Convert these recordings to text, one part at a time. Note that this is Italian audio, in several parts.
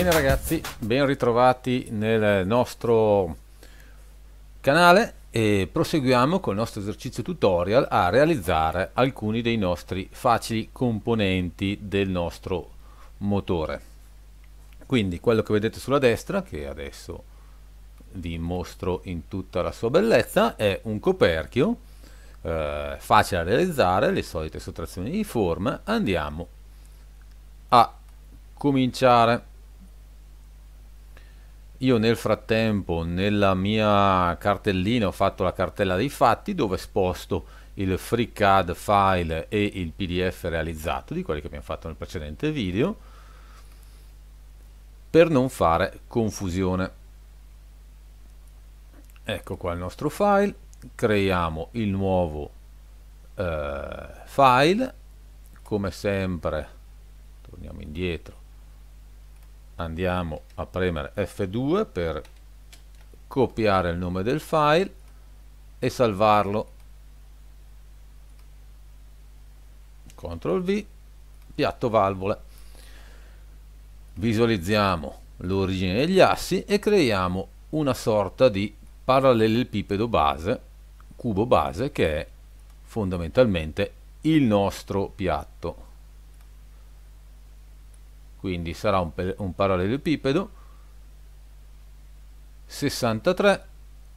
Bene ragazzi, ben ritrovati nel nostro canale e proseguiamo col nostro esercizio tutorial a realizzare alcuni dei nostri facili componenti del nostro motore. Quindi quello che vedete sulla destra, che adesso vi mostro in tutta la sua bellezza, è un coperchio eh, facile da realizzare, le solite sottrazioni di forma. Andiamo a cominciare io nel frattempo nella mia cartellina ho fatto la cartella dei fatti dove sposto il FreeCAD file e il PDF realizzato di quelli che abbiamo fatto nel precedente video per non fare confusione. Ecco qua il nostro file, creiamo il nuovo eh, file, come sempre torniamo indietro andiamo a premere F2 per copiare il nome del file e salvarlo CTRL V piatto valvole visualizziamo l'origine degli assi e creiamo una sorta di parallelepipedo base cubo base che è fondamentalmente il nostro piatto quindi sarà un, un parallelepipedo 63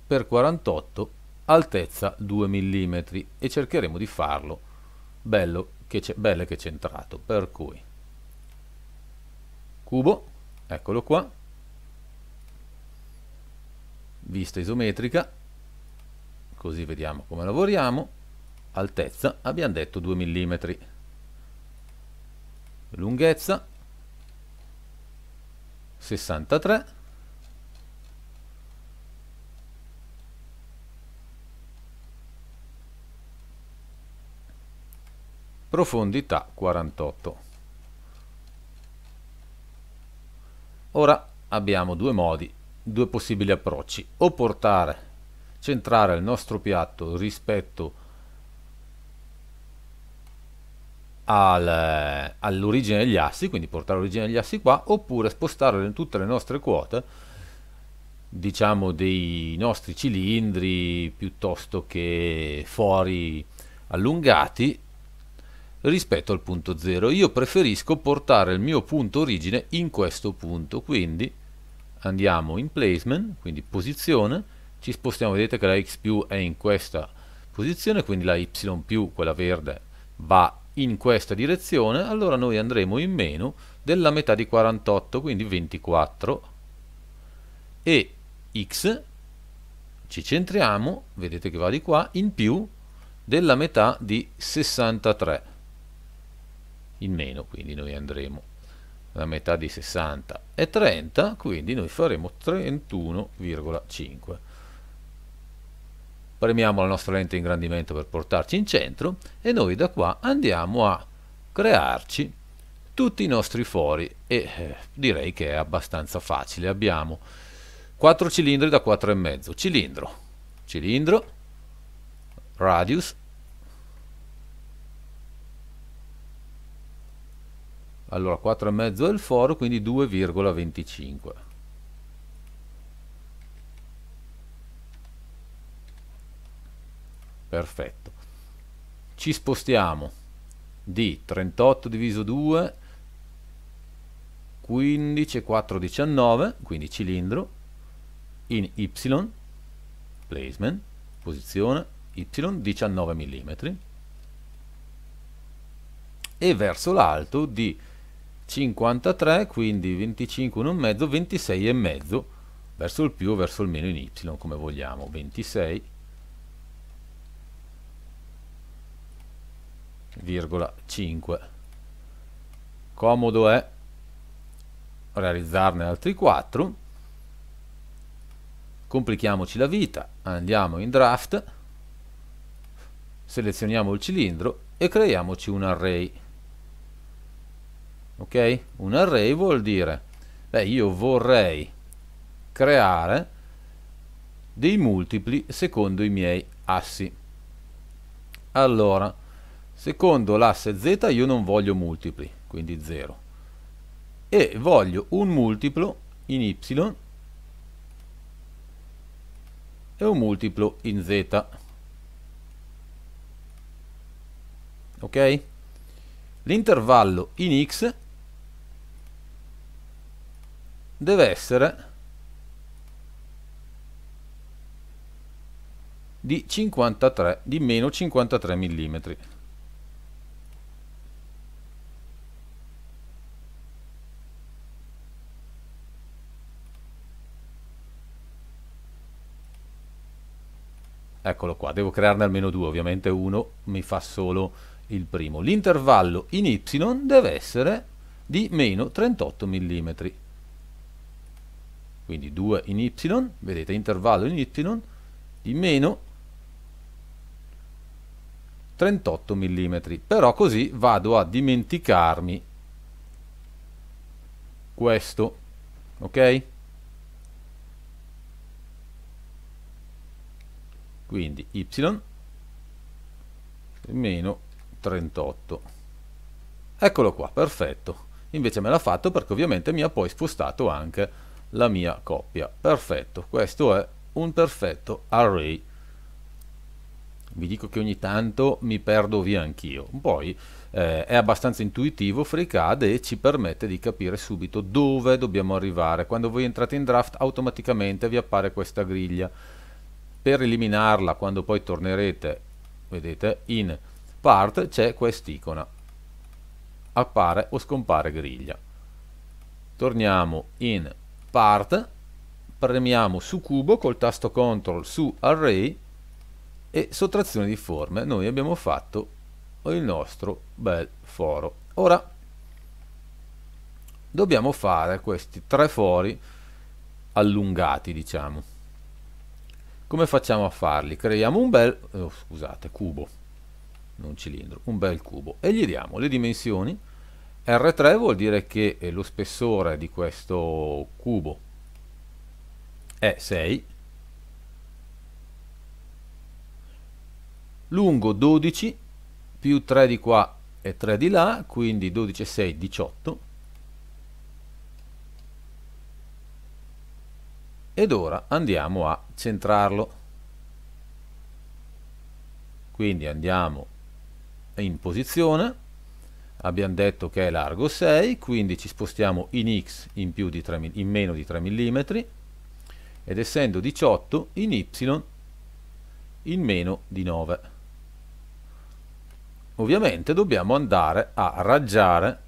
per 48 altezza 2 mm e cercheremo di farlo bello che, c'è bello che centrato per cui cubo eccolo qua vista isometrica così vediamo come lavoriamo altezza abbiamo detto 2 mm lunghezza 63 profondità 48 ora abbiamo due modi due possibili approcci o portare centrare il nostro piatto rispetto a al, eh, all'origine degli assi, quindi portare l'origine degli assi qua, oppure spostare tutte le nostre quote, diciamo dei nostri cilindri piuttosto che fori allungati rispetto al punto 0. Io preferisco portare il mio punto origine in questo punto, quindi andiamo in placement, quindi posizione, ci spostiamo, vedete che la x più è in questa posizione, quindi la y più, quella verde, va in questa direzione, allora noi andremo in meno della metà di 48, quindi 24, e x ci centriamo, vedete che va di qua, in più della metà di 63, in meno quindi noi andremo la metà di 60 è 30, quindi noi faremo 31,5. Premiamo la nostra lente ingrandimento per portarci in centro e noi da qua andiamo a crearci tutti i nostri fori e eh, direi che è abbastanza facile. Abbiamo 4 cilindri da 4,5, cilindro, cilindro, radius, allora 4,5 è il foro, quindi 2,25. perfetto ci spostiamo di 38 diviso 2 15 4 19 quindi cilindro in y placement posizione y 19 mm e verso l'alto di 53 quindi 25 1,5 26,5 verso il più verso il meno in y come vogliamo 26 1,5 comodo è realizzarne altri 4 complichiamoci la vita andiamo in draft selezioniamo il cilindro e creiamoci un array ok un array vuol dire beh io vorrei creare dei multipli secondo i miei assi allora Secondo l'asse z io non voglio multipli, quindi 0. E voglio un multiplo in y e un multiplo in z. Ok? L'intervallo in x deve essere di 53 di meno 53 mm Eccolo qua, devo crearne almeno due, ovviamente uno mi fa solo il primo. L'intervallo in y deve essere di meno 38 mm. Quindi 2 in y, vedete, intervallo in y di meno 38 mm. Però così vado a dimenticarmi questo, ok? quindi y meno 38 eccolo qua perfetto invece me l'ha fatto perché ovviamente mi ha poi spostato anche la mia coppia perfetto questo è un perfetto array vi dico che ogni tanto mi perdo via anch'io poi eh, è abbastanza intuitivo FreeCAD e ci permette di capire subito dove dobbiamo arrivare quando voi entrate in draft automaticamente vi appare questa griglia per eliminarla quando poi tornerete vedete in part c'è quest'icona appare o scompare griglia torniamo in part premiamo su cubo col tasto control su array e sottrazione di forme noi abbiamo fatto il nostro bel foro ora dobbiamo fare questi tre fori allungati diciamo come facciamo a farli? Creiamo un bel, oh, scusate, cubo, non cilindro, un bel cubo e gli diamo le dimensioni. R3 vuol dire che eh, lo spessore di questo cubo è 6, lungo 12 più 3 di qua e 3 di là, quindi 12 e 6, 18, ed ora andiamo a centrarlo quindi andiamo in posizione abbiamo detto che è largo 6 quindi ci spostiamo in x in, di 3, in meno di 3 mm ed essendo 18 in y in meno di 9 ovviamente dobbiamo andare a raggiare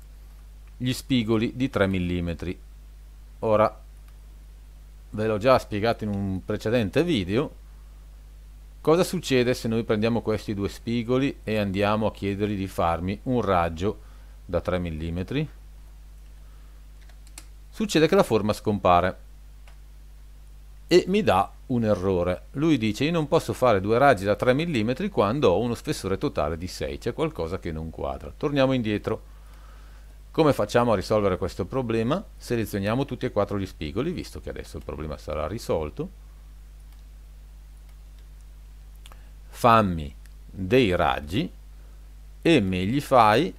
gli spigoli di 3 mm ora ve l'ho già spiegato in un precedente video, cosa succede se noi prendiamo questi due spigoli e andiamo a chiedergli di farmi un raggio da 3 mm? Succede che la forma scompare e mi dà un errore. Lui dice io non posso fare due raggi da 3 mm quando ho uno spessore totale di 6, c'è qualcosa che non quadra. Torniamo indietro come facciamo a risolvere questo problema? Selezioniamo tutti e quattro gli spigoli, visto che adesso il problema sarà risolto. Fammi dei raggi e me li fai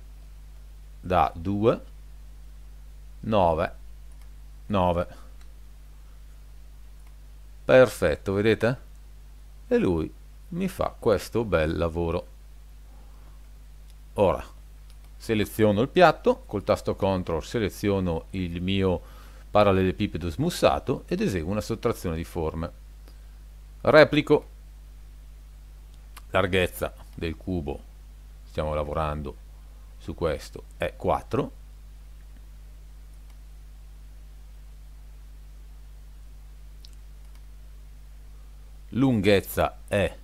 da 2, 9, 9. Perfetto, vedete? E lui mi fa questo bel lavoro. Ora, seleziono il piatto, col tasto CTRL seleziono il mio parallelepipedo smussato ed eseguo una sottrazione di forme. Replico larghezza del cubo, stiamo lavorando su questo, è 4. Lunghezza è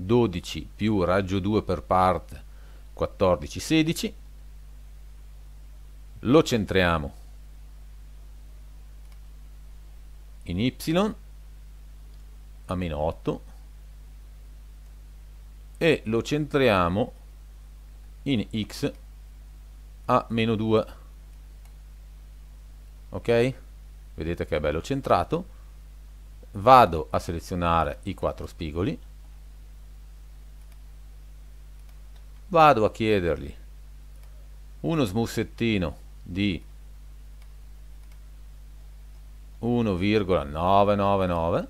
12 più raggio 2 per parte 14, 16, lo centriamo in Y a meno 8 e lo centriamo in X a meno 2 ok? vedete che è bello centrato vado a selezionare i quattro spigoli vado a chiedergli uno smussettino di 1,999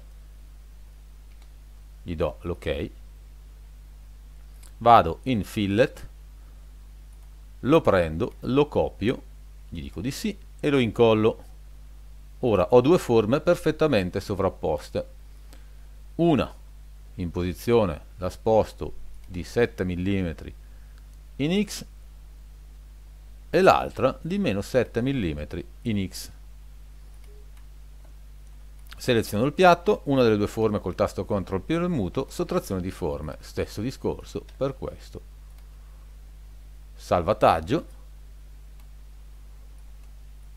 gli do l'ok vado in fillet lo prendo, lo copio gli dico di sì e lo incollo ora ho due forme perfettamente sovrapposte una in posizione la sposto di 7 mm in X e l'altra di meno 7 mm in X. Seleziono il piatto, una delle due forme col tasto CTRL il muto, sottrazione di forme, stesso discorso per questo. Salvataggio.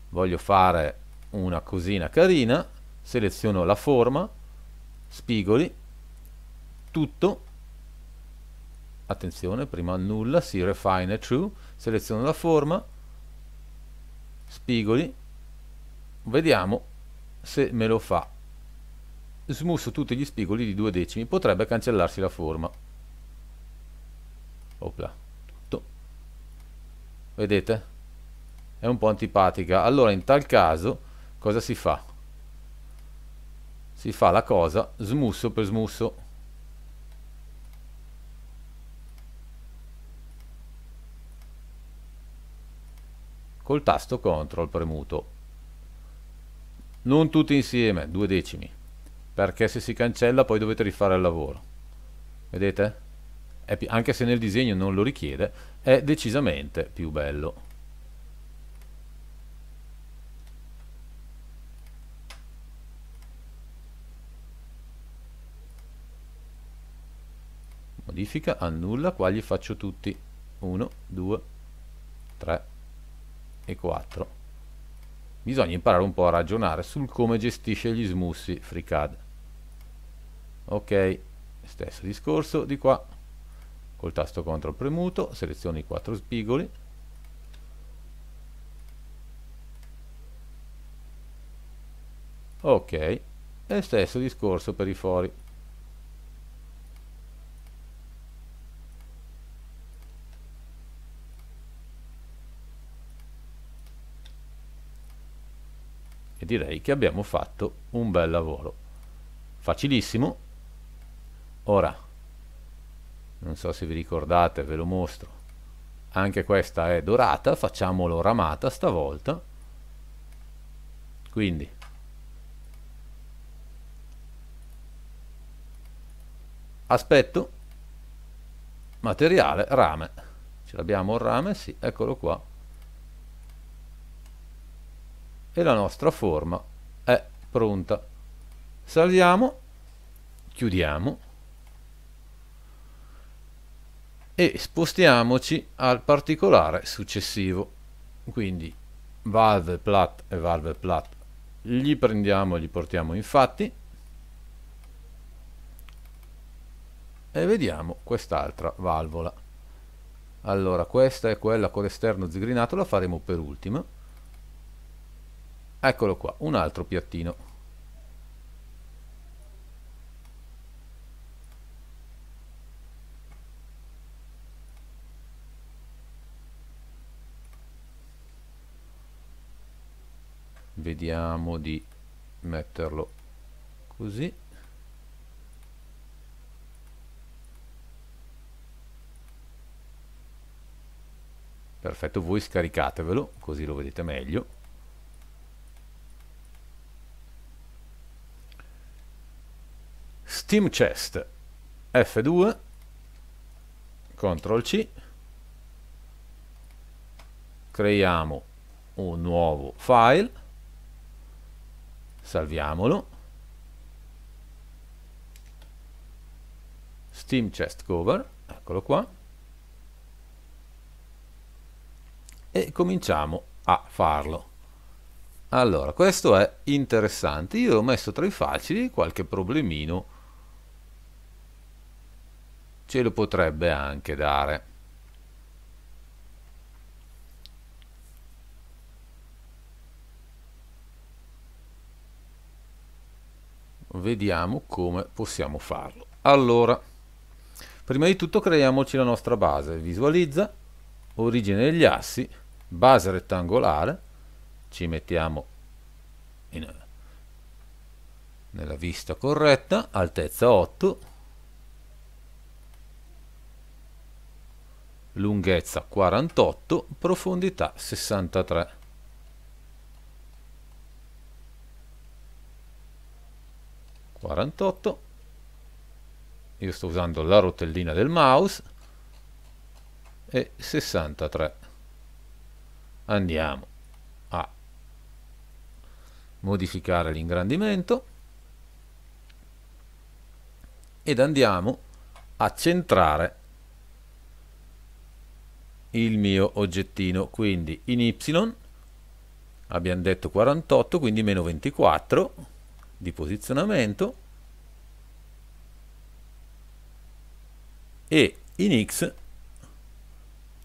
Voglio fare una cosina carina, seleziono la forma, spigoli, tutto, attenzione, prima nulla, si refine true, seleziono la forma, spigoli, vediamo se me lo fa. Smusso tutti gli spigoli di due decimi, potrebbe cancellarsi la forma. Opla, tutto. Vedete? È un po' antipatica. Allora in tal caso cosa si fa? Si fa la cosa smusso per smusso col tasto CTRL premuto. Non tutti insieme, due decimi, perché se si cancella poi dovete rifare il lavoro. Vedete? È, anche se nel disegno non lo richiede, è decisamente più bello. modifica, annulla, qua gli faccio tutti 1, 2, 3 e 4. Bisogna imparare un po' a ragionare sul come gestisce gli smussi FreeCAD. Ok, stesso discorso di qua. Col tasto CTRL premuto seleziono i quattro spigoli. Ok, e stesso discorso per i fori. direi che abbiamo fatto un bel lavoro facilissimo ora non so se vi ricordate ve lo mostro anche questa è dorata facciamolo ramata stavolta quindi aspetto materiale rame ce l'abbiamo il rame sì eccolo qua e la nostra forma è pronta. Salviamo, chiudiamo e spostiamoci al particolare successivo. Quindi valve plat e valve plat li prendiamo e li portiamo infatti e vediamo quest'altra valvola. Allora questa è quella con l'esterno zigrinato, la faremo per ultima eccolo qua un altro piattino vediamo di metterlo così perfetto voi scaricatevelo così lo vedete meglio Team Chest F2 CTRL C creiamo un nuovo file salviamolo Steam Chest Cover eccolo qua e cominciamo a farlo allora questo è interessante io ho messo tra i facili qualche problemino ce lo potrebbe anche dare. Vediamo come possiamo farlo. Allora, prima di tutto creiamoci la nostra base. Visualizza, origine degli assi, base rettangolare, ci mettiamo in, nella vista corretta, altezza 8, lunghezza 48, profondità 63. Quarantotto. Io sto usando la rotellina del mouse e 63. Andiamo a modificare l'ingrandimento ed andiamo a centrare il mio oggettino quindi in y abbiamo detto 48 quindi meno 24 di posizionamento e in x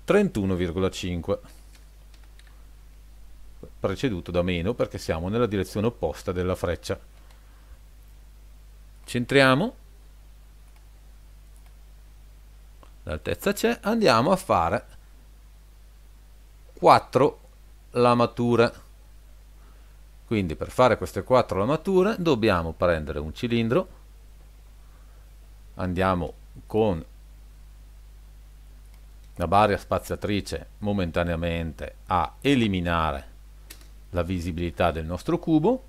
31,5 preceduto da meno perché siamo nella direzione opposta della freccia centriamo l'altezza c'è andiamo a fare 4 lamature. Quindi per fare queste 4 lamature dobbiamo prendere un cilindro, andiamo con la barra spaziatrice momentaneamente a eliminare la visibilità del nostro cubo,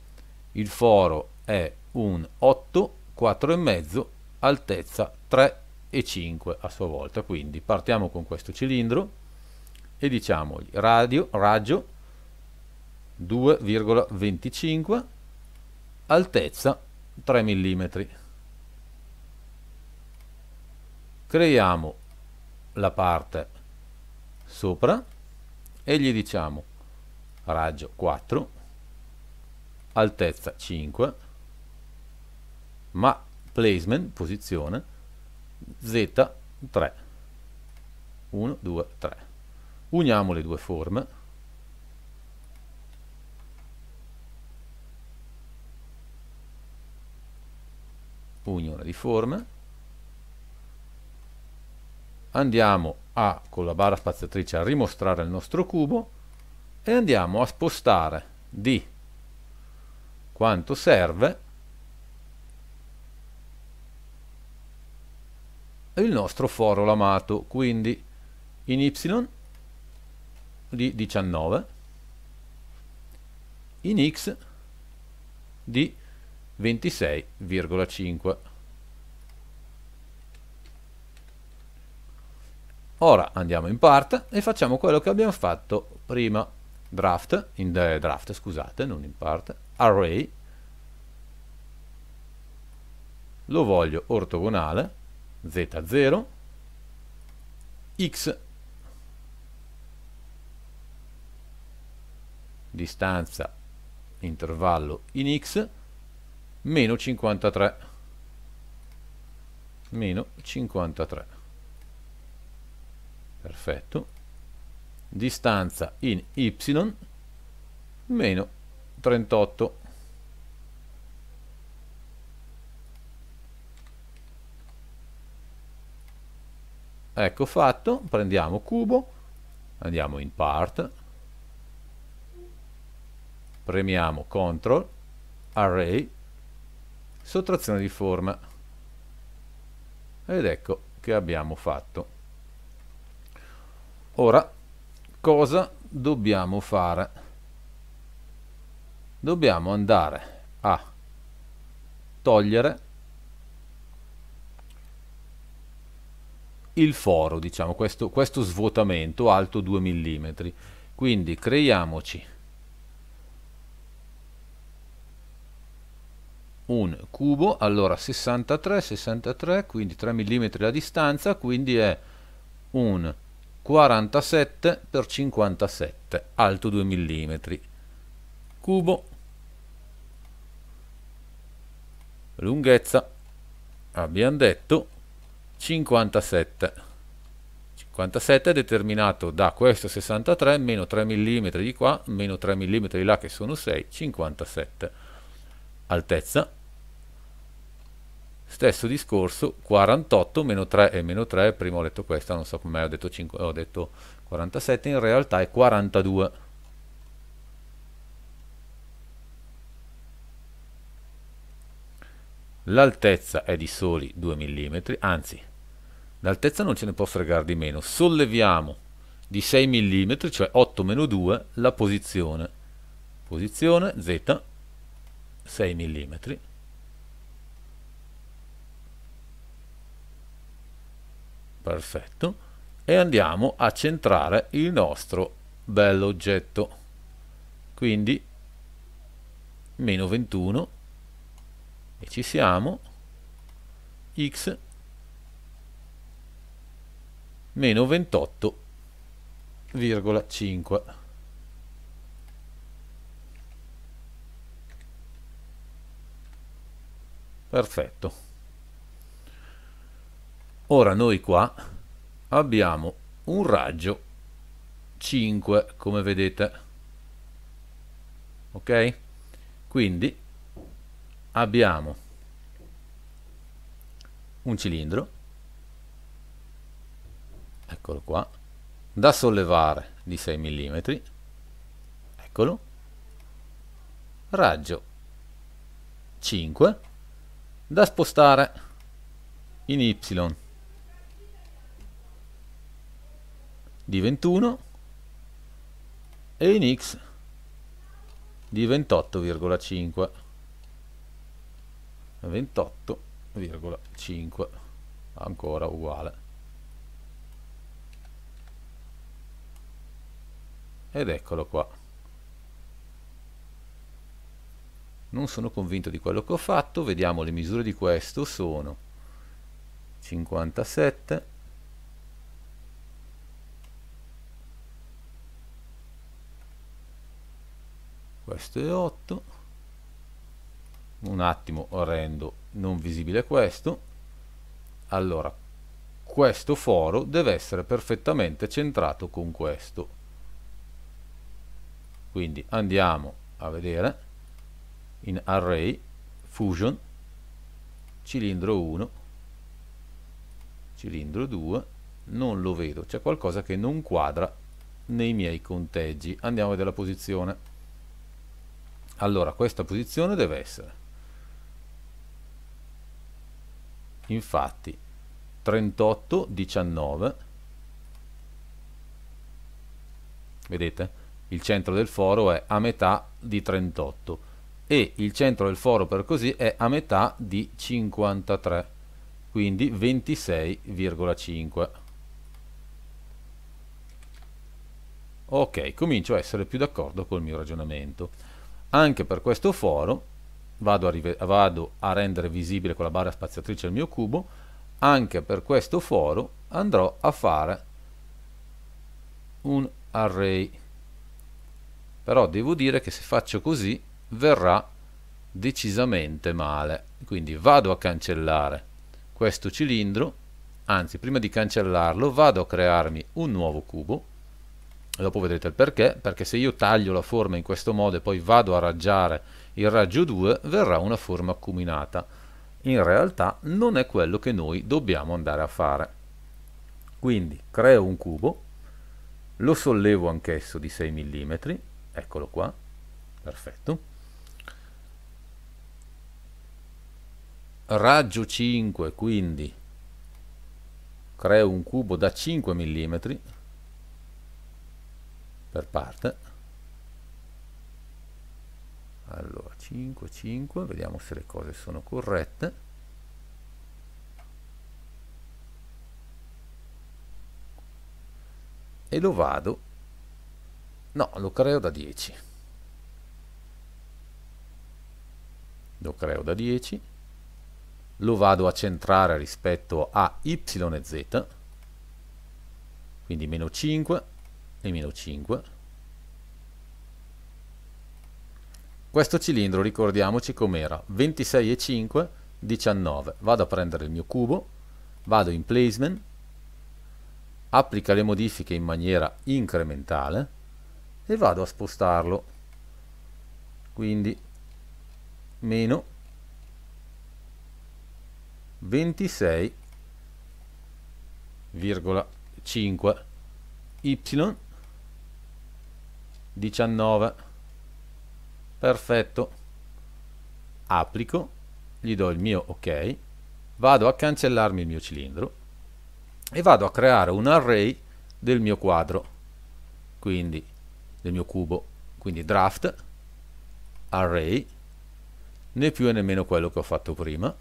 il foro è un 8, 4,5, altezza 3 e 5 a sua volta, quindi partiamo con questo cilindro, e diciamo radio, raggio 2,25, altezza 3 mm. Creiamo la parte sopra e gli diciamo raggio 4, altezza 5, ma placement, posizione, Z3, 1, 2, 3 uniamo le due forme unione di forme andiamo a con la barra spaziatrice a rimostrare il nostro cubo e andiamo a spostare di quanto serve il nostro foro lamato quindi in y di 19 in x di 26,5. Ora andiamo in part e facciamo quello che abbiamo fatto prima. Draft, in the draft scusate, non in part, array. Lo voglio ortogonale, z0, x distanza intervallo in x meno 53 meno 53 perfetto distanza in y meno 38 ecco fatto prendiamo cubo andiamo in part premiamo CTRL, Array, sottrazione di forma. Ed ecco che abbiamo fatto. Ora, cosa dobbiamo fare? Dobbiamo andare a togliere il foro, diciamo, questo, questo svuotamento alto 2 mm. Quindi creiamoci un cubo, allora 63, 63, quindi 3 mm la distanza, quindi è un 47 per 57, alto 2 mm, cubo, lunghezza, abbiamo detto 57. 57 è determinato da questo 63 meno 3 mm di qua, meno 3 mm di là che sono 6, 57. Altezza Stesso discorso, 48 meno 3 e meno 3, prima ho letto questa, non so come ho detto 5, ho detto 47, in realtà è 42. L'altezza è di soli 2 mm, anzi, l'altezza non ce ne può fregare di meno. Solleviamo di 6 mm, cioè 8 meno 2, la posizione. Posizione Z, 6 mm. perfetto e andiamo a centrare il nostro bell'oggetto quindi meno 21 e ci siamo x meno 28,5 perfetto Ora noi qua abbiamo un raggio 5 come vedete ok quindi abbiamo un cilindro eccolo qua da sollevare di 6 mm eccolo raggio 5 da spostare in y di 21 e in x di 28,5 28,5 ancora uguale ed eccolo qua non sono convinto di quello che ho fatto vediamo le misure di questo sono 57 questo è 8 un attimo rendo non visibile questo allora questo foro deve essere perfettamente centrato con questo quindi andiamo a vedere in array fusion cilindro 1 cilindro 2 non lo vedo c'è qualcosa che non quadra nei miei conteggi andiamo a vedere la posizione allora questa posizione deve essere infatti 38 19 vedete il centro del foro è a metà di 38 e il centro del foro per così è a metà di 53 quindi 26,5 ok comincio a essere più d'accordo col mio ragionamento anche per questo foro vado a, vado a rendere visibile con la barra spaziatrice il mio cubo, anche per questo foro andrò a fare un array. Però devo dire che se faccio così verrà decisamente male. Quindi vado a cancellare questo cilindro, anzi prima di cancellarlo vado a crearmi un nuovo cubo, dopo vedrete il perché, perché se io taglio la forma in questo modo e poi vado a raggiare il raggio 2 verrà una forma acuminata. In realtà non è quello che noi dobbiamo andare a fare. Quindi creo un cubo, lo sollevo anch'esso di 6 mm, eccolo qua, perfetto. Raggio 5, quindi creo un cubo da 5 mm, per parte allora 5 5 vediamo se le cose sono corrette e lo vado no lo creo da 10 lo creo da 10 lo vado a centrare rispetto a yz quindi meno 5 e meno 5. Questo cilindro ricordiamoci com'era, 5, 19. Vado a prendere il mio cubo, vado in placement, applica le modifiche in maniera incrementale e vado a spostarlo. Quindi meno 26,5 y 19 perfetto applico gli do il mio ok vado a cancellarmi il mio cilindro e vado a creare un array del mio quadro quindi del mio cubo quindi draft array né più e nemmeno quello che ho fatto prima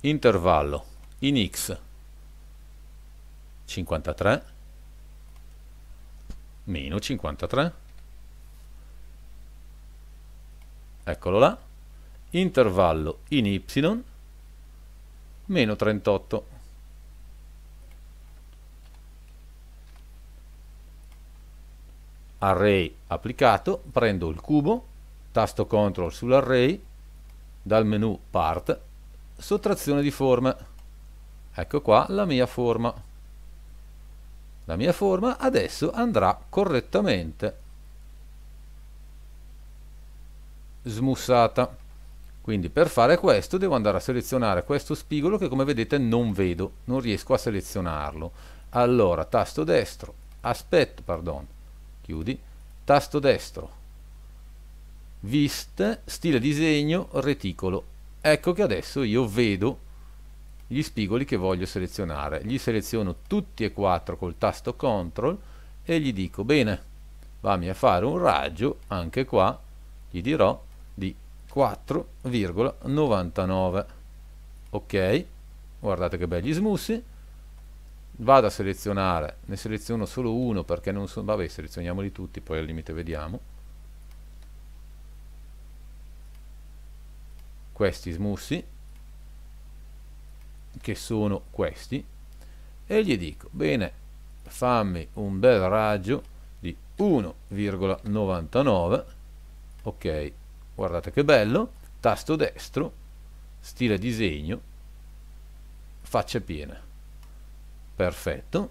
intervallo in x 53 meno 53 eccolo là intervallo in y meno 38 array applicato prendo il cubo tasto CTRL sull'array dal menu part sottrazione di forme ecco qua la mia forma la mia forma adesso andrà correttamente smussata quindi per fare questo devo andare a selezionare questo spigolo che come vedete non vedo non riesco a selezionarlo allora tasto destro aspetto pardon chiudi tasto destro vist stile disegno reticolo ecco che adesso io vedo gli spigoli che voglio selezionare. Li seleziono tutti e quattro col tasto CTRL e gli dico bene, vammi a fare un raggio, anche qua gli dirò di 4,99. Ok, guardate che belli smussi. Vado a selezionare, ne seleziono solo uno perché non sono... Vabbè, selezioniamoli tutti, poi al limite vediamo. Questi smussi che sono questi, e gli dico, bene, fammi un bel raggio di 1,99, ok, guardate che bello, tasto destro, stile disegno, faccia piena, perfetto,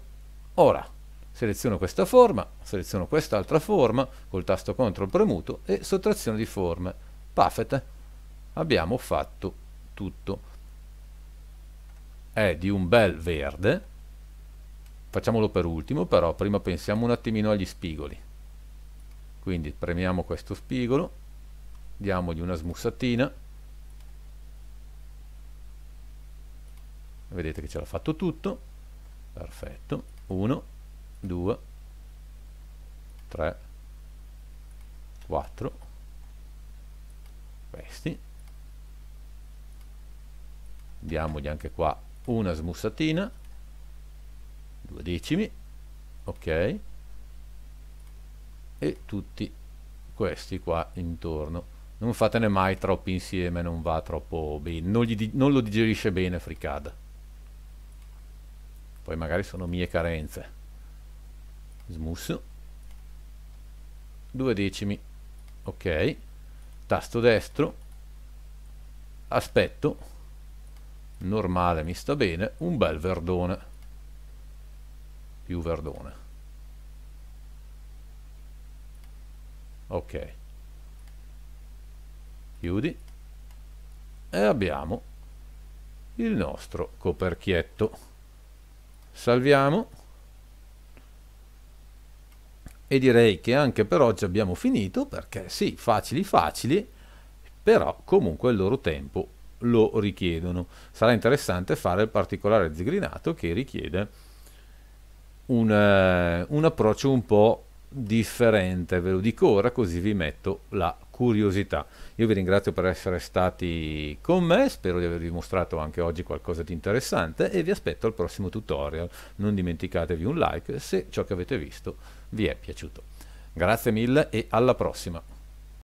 ora seleziono questa forma, seleziono quest'altra forma, col tasto CTRL premuto e sottrazione di forme, pafete, abbiamo fatto tutto è di un bel verde, facciamolo per ultimo però, prima pensiamo un attimino agli spigoli. Quindi premiamo questo spigolo, diamogli una smussatina, vedete che ce l'ha fatto tutto, perfetto, 1, 2, 3, 4, questi, diamogli anche qua una smussatina due decimi ok e tutti questi qua intorno non fatene mai troppi insieme non va troppo bene non, di, non lo digerisce bene fricada poi magari sono mie carenze smusso due decimi ok tasto destro aspetto normale mi sta bene, un bel verdone, più verdone. Ok, chiudi e abbiamo il nostro coperchietto. Salviamo e direi che anche per oggi abbiamo finito perché sì, facili facili, però comunque il loro tempo lo richiedono. Sarà interessante fare il particolare zigrinato che richiede un, eh, un approccio un po' differente, ve lo dico ora così vi metto la curiosità. Io vi ringrazio per essere stati con me, spero di avervi mostrato anche oggi qualcosa di interessante e vi aspetto al prossimo tutorial. Non dimenticatevi un like se ciò che avete visto vi è piaciuto. Grazie mille e alla prossima!